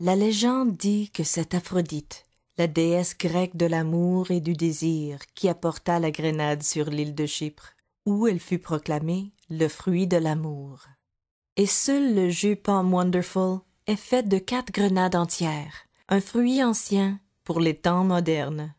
La légende dit que c'est Aphrodite, la déesse grecque de l'amour et du désir, qui apporta la grenade sur l'île de Chypre, où elle fut proclamée le fruit de l'amour. Et seul le jus Wonderful est fait de quatre grenades entières, un fruit ancien pour les temps modernes.